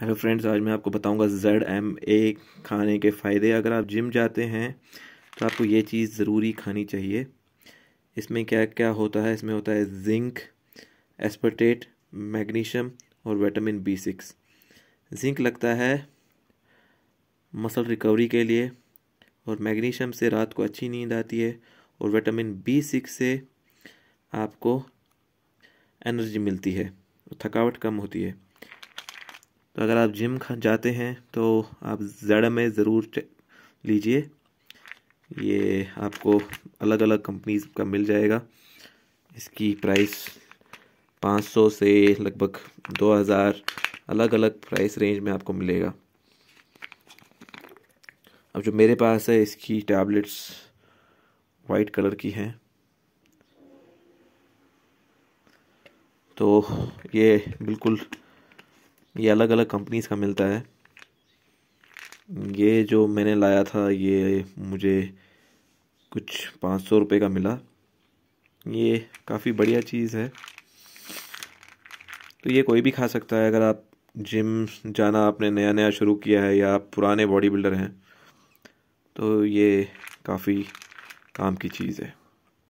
hello friends आज मैं आपको बताऊंगा जेड एम ए खाने के फ़ायदे अगर आप जिम जाते हैं तो आपको ये चीज़ ज़रूरी खानी चाहिए इसमें क्या क्या होता है इसमें होता है जिंक एस्पर्टेट मैग्नीशियम और विटामिन बी सिक्स जिंक लगता है मसल रिकवरी के लिए और मैग्नीशियम से रात को अच्छी नींद आती है और विटामिन बी सिक्स से आपको एनर्जी मिलती है थकावट कम होती है तो अगर आप जिम जाते हैं तो आप जड़ में ज़रूर लीजिए ये आपको अलग अलग कंपनीज का मिल जाएगा इसकी प्राइस 500 से लगभग 2000 अलग अलग प्राइस रेंज में आपको मिलेगा अब जो मेरे पास है इसकी टैबलेट्स वाइट कलर की हैं तो ये बिल्कुल ये अलग अलग कंपनीज़ का मिलता है ये जो मैंने लाया था ये मुझे कुछ पाँच सौ रुपये का मिला ये काफ़ी बढ़िया चीज़ है तो ये कोई भी खा सकता है अगर आप जिम जाना आपने नया नया शुरू किया है या आप पुराने बॉडी बिल्डर हैं तो ये काफ़ी काम की चीज़ है